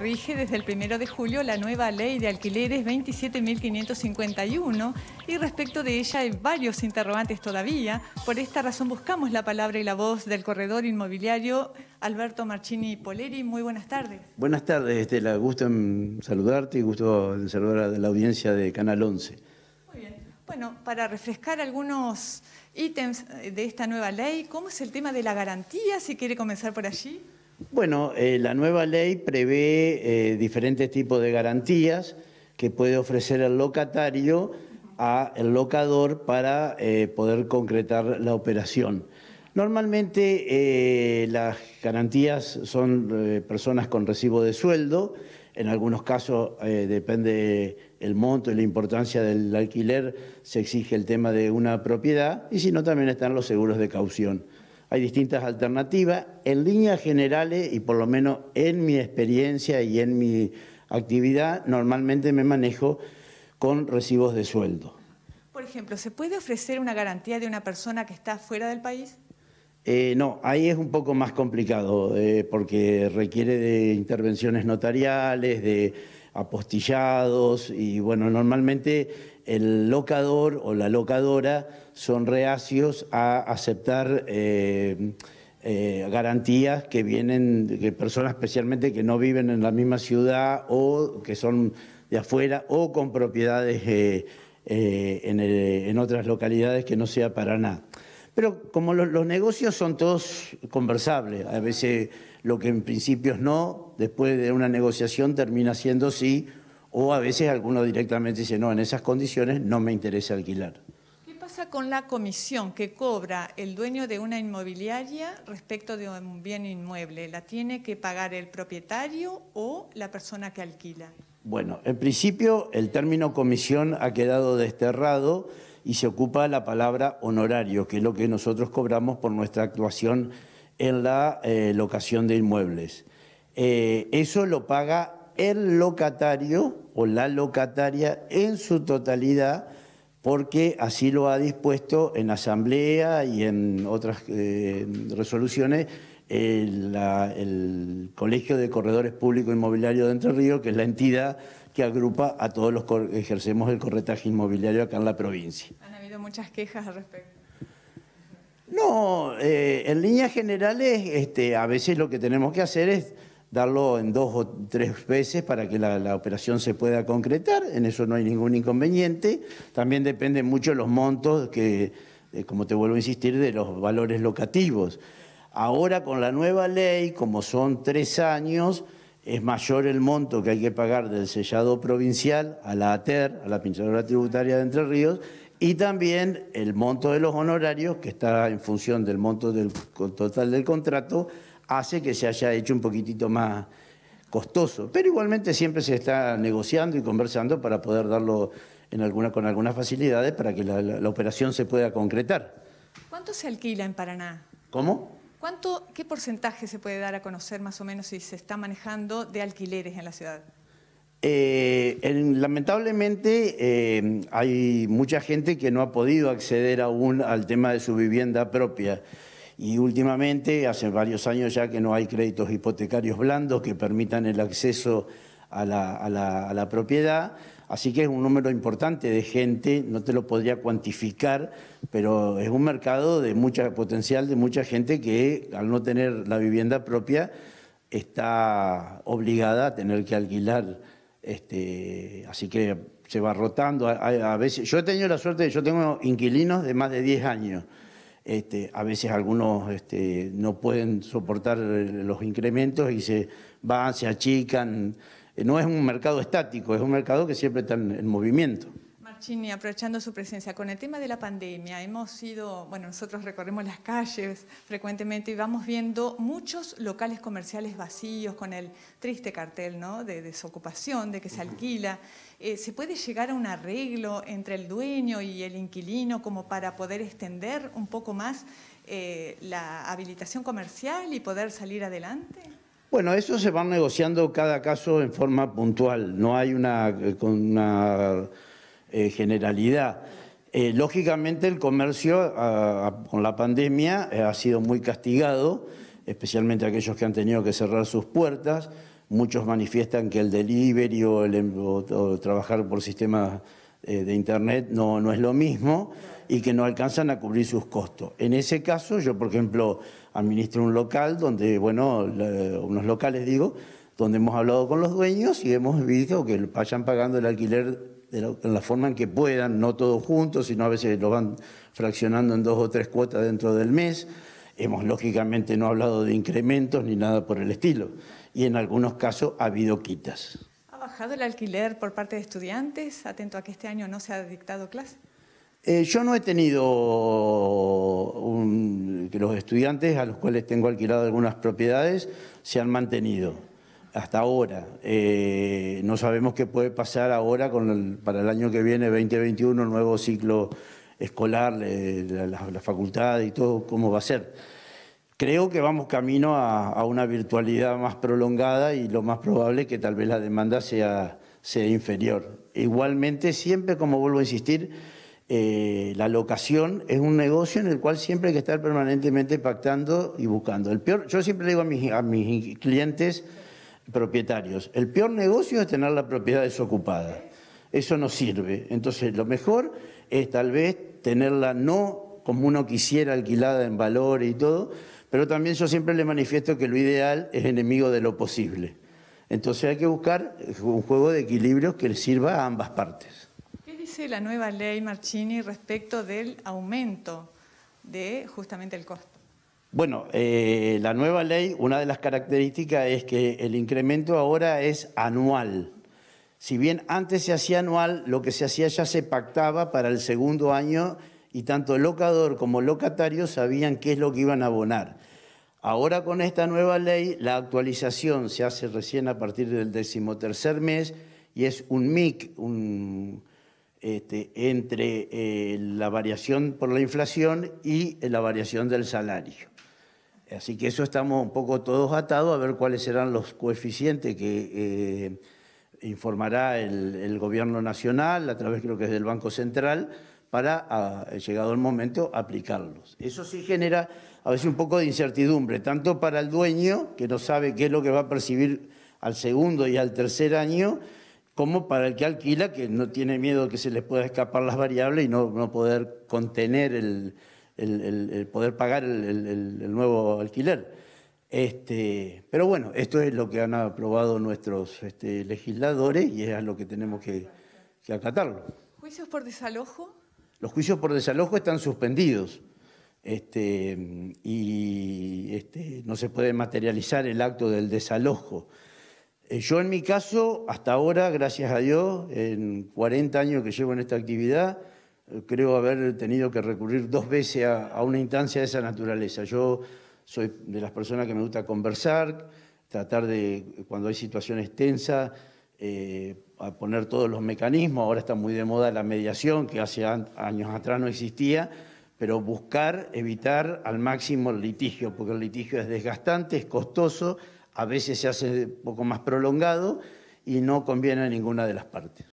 Rige desde el 1 de julio la nueva ley de alquileres 27.551 y respecto de ella hay varios interrogantes todavía. Por esta razón buscamos la palabra y la voz del corredor inmobiliario Alberto Marchini Poleri. Muy buenas tardes. Buenas tardes, Estela. Gusto en saludarte y gusto en saludar a la audiencia de Canal 11. Muy bien. Bueno, para refrescar algunos ítems eh, de esta nueva ley, ¿cómo es el tema de la garantía? Si quiere comenzar por allí. Bueno, eh, la nueva ley prevé eh, diferentes tipos de garantías que puede ofrecer el locatario al locador para eh, poder concretar la operación. Normalmente las garantías son personas con recibo de sueldo, en algunos casos depende el monto y la importancia del alquiler, se exige el tema de una propiedad y si no también están los seguros de caución. Hay distintas alternativas. En líneas generales, y por lo menos en mi experiencia y en mi actividad, normalmente me manejo con recibos de sueldo. Por ejemplo, ¿se puede ofrecer una garantía de una persona que está fuera del país? Eh, no, ahí es un poco más complicado eh, porque requiere de intervenciones notariales, de apostillados y bueno, normalmente el locador o la locadora son reacios a aceptar eh, eh, garantías que vienen de personas especialmente que no viven en la misma ciudad o que son de afuera o con propiedades eh, en, en otras localidades que no sea Paraná. Pero como los negocios son todos conversables, a veces lo que en principio es no, después de una negociación termina siendo sí, o a veces alguno directamente dice, no, en esas condiciones no me interesa alquilar. ¿Qué pasa con la comisión que cobra el dueño de una inmobiliaria respecto de un bien inmueble? ¿La tiene que pagar el propietario o la persona que alquila? Bueno, en principio el término comisión ha quedado desterrado y se ocupa la palabra honorario, que es lo que nosotros cobramos por nuestra actuación en la eh, locación de inmuebles. Eh, eso lo paga el locatario o la locataria en su totalidad porque así lo ha dispuesto en asamblea y en otras eh, resoluciones el, Colegio de Corredores Público Inmobiliario de Entre Ríos, que es la entidad que agrupa a todos los que ejercemos el corretaje inmobiliario acá en la provincia. ¿Han habido muchas quejas al respecto? No, eh, en líneas generales este, a veces lo que tenemos que hacer es darlo en dos o tres veces para que la, operación se pueda concretar, en eso no hay ningún inconveniente. También depende mucho los montos, que, eh, como te vuelvo a insistir, de los valores locativos. Ahora con la nueva ley, como son tres años, es mayor el monto que hay que pagar del sellado provincial a la ATER, a la Pinchadora Tributaria de Entre Ríos, y también el monto de los honorarios, que está en función del monto total del contrato, hace que se haya hecho un poquitito más costoso. Pero igualmente siempre se está negociando y conversando para poder darlo con algunas facilidades para que la, operación se pueda concretar. ¿Cuánto se alquila en Paraná? ¿Cómo? ¿Cuánto, ¿Qué porcentaje se puede dar a conocer más o menos si se está manejando de alquileres en la ciudad? Eh, lamentablemente eh, hay mucha gente que no ha podido acceder aún al tema de su vivienda propia. Y últimamente, hace varios años ya que no hay créditos hipotecarios blandos que permitan el acceso a la, propiedad. Así que es un número importante de gente, no te lo podría cuantificar, pero es un mercado de mucha potencial, de mucha gente que al no tener la vivienda propia está obligada a tener que alquilar. Este, así que se va rotando. A, veces, yo he tenido la suerte, yo tengo inquilinos de más de 10 años. Este, a veces algunos este, no pueden soportar los incrementos y se van, se achican. No es un mercado estático, es un mercado que siempre está en movimiento. Chini, aprovechando su presencia, con el tema de la pandemia hemos sido, bueno, nosotros recorremos las calles frecuentemente y vamos viendo muchos locales comerciales vacíos con el triste cartel ¿no? de desocupación, de que se alquila. Eh, ¿Se puede llegar a un arreglo entre el dueño y el inquilino como para poder extender un poco más eh, la habilitación comercial y poder salir adelante? Bueno, eso se va negociando cada caso en forma puntual. No hay una, eh, con una eh, generalidad. Eh, lógicamente el comercio ah, ah, con la pandemia eh, ha sido muy castigado, especialmente aquellos que han tenido que cerrar sus puertas. Muchos manifiestan que el delivery o, el, em, trabajar por sistema de Internet no, no es lo mismo y que no alcanzan a cubrir sus costos. En ese caso, yo, por ejemplo, administro un local donde, bueno, unos locales digo, donde hemos hablado con los dueños y hemos visto que vayan pagando el alquiler en la forma en que puedan, no todos juntos, sino a veces lo van fraccionando en dos o tres cuotas dentro del mes. Hemos lógicamente no hablado de incrementos ni nada por el estilo. Y en algunos casos ha habido quitas. ¿Ha bajado el alquiler por parte de estudiantes, atento a que este año no se ha dictado clase? Eh, yo no he tenido que los estudiantes a los cuales tengo alquilado algunas propiedades se han mantenido hasta ahora. Eh, no sabemos qué puede pasar ahora con para el año que viene, 2021, nuevo ciclo escolar, la, facultad y todo, cómo va a ser. Creo que vamos camino a, una virtualidad más prolongada y lo más probable es que tal vez la demanda sea, sea inferior. Igualmente, siempre, como vuelvo a insistir, eh, la locación es un negocio en el cual siempre hay que estar permanentemente pactando y buscando. El peor, yo siempre digo a a mis clientes, propietarios. El peor negocio es tener la propiedad desocupada. Eso no sirve. Entonces, lo mejor es tal vez tenerla no como uno quisiera, alquilada en valor y todo, pero también yo siempre le manifiesto que lo ideal es enemigo de lo posible. Entonces hay que buscar un juego de equilibrio que le sirva a ambas partes. ¿Qué dice la nueva ley Marchini respecto del aumento de justamente el costo? Bueno, eh, la nueva ley, una de las características es que el incremento ahora es anual. Si bien antes se hacía anual, lo que se hacía ya se pactaba para el segundo año y tanto el locador como locatario sabían qué es lo que iban a abonar. Ahora con esta nueva ley, la actualización se hace recién a partir del decimotercer mes y es un MIC, este, entre eh, la variación por la inflación y la variación del salario. Así que eso estamos un poco todos atados a ver cuáles serán los coeficientes que eh, informará el, gobierno nacional a través creo que es del Banco Central para, ah, llegado el momento, aplicarlos. Eso sí genera a veces un poco de incertidumbre, tanto para el dueño, que no sabe qué es lo que va a percibir al segundo y al tercer año, como para el que alquila, que no tiene miedo que se les pueda escapar las variables y no poder contener el, el, poder pagar el, nuevo alquiler. Este, pero bueno, esto es lo que han aprobado nuestros este, legisladores y es a lo que tenemos que, que acatarlo. ¿Juicios por desalojo? Los juicios por desalojo están suspendidos este, y este, no se puede materializar el acto del desalojo. Eh, yo en mi caso, hasta ahora, gracias a Dios, en 40 años que llevo en esta actividad, creo haber tenido que recurrir dos veces a, una instancia de esa naturaleza. Yo soy de las personas que me gusta conversar, tratar de, cuando hay situaciones tensas, eh, a poner todos los mecanismos. Ahora está muy de moda la mediación, que hace años atrás no existía, pero buscar evitar al máximo el litigio, porque el litigio es desgastante, es costoso, a veces se hace un poco más prolongado y no conviene a ninguna de las partes.